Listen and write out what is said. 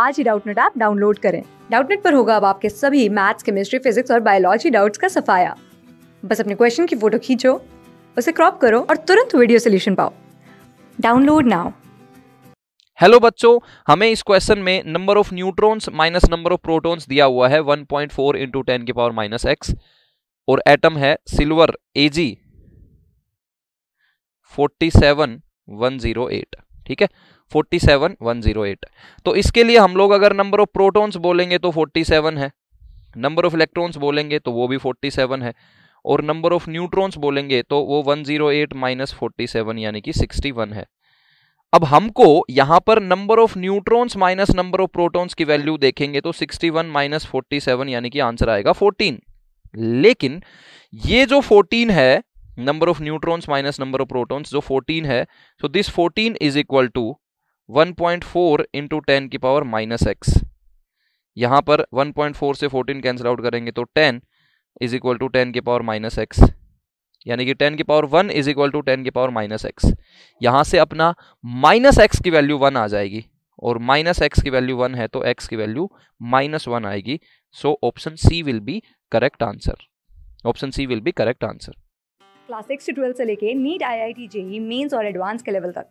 आज ही Doubtnet app download करें डाउटनेट पर होगा अब आपके सभी मैथ्स केमिस्ट्री फिजिक्स और बायोलॉजी डाउट्स का सफाया बस अपने क्वेश्चन की फोटो खींचो उसे क्रॉप करो और तुरंत वीडियो सोल्यूशन पाओ डाउनलोड नाउ हेलो बच्चों हमें इस क्वेश्चन में number of neutrons minus number of protons दिया हुआ है 1.4 पॉइंट फोर इंटू टेन के पावर माइनस एक्स और एटम है सिल्वर एजी 47108 ठीक है forty seven one zero eight तो इसके लिए हम लोग अगर नंबर ऑफ प्रोटॉन्स बोलेंगे तो फोर्टी सेवन है नंबर ऑफ इलेक्ट्रॉन्स बोलेंगे तो वो भी फोर्टी सेवन है और नंबर ऑफ न्यूट्रॉन्स बोलेंगे तो वो one zero eight minus forty seven यानी कि सिक्सटी वन है अब हमको यहां पर number of neutrons minus number of protons की वैल्यू देखेंगे तो 61 वन माइनस फोर्टी यानी कि आंसर आएगा फोर्टीन लेकिन ये जो 14 है number of neutrons minus number of protons जो 14 है so this 14 is equal to 1.4 point four into ten की पावर माइनस एक्स यहाँ पर 1.4 से 14 कैंसिल आउट करेंगे तो 10 इज इक्वल टू टेन की पावर माइनस एक्स यानी कि 10 की power 1 is equal to ten की पावर माइनस एक्स यहाँ से अपना माइनस एक्स की वैल्यू 1 आ जाएगी और माइनस एक्स की वैल्यू 1 है तो एक्स की वैल्यू माइनस वन आएगी so option C will be correct answer option C will be correct answer class six से लेके NEET I I T JEE Mains और एडवांस के लेवल तक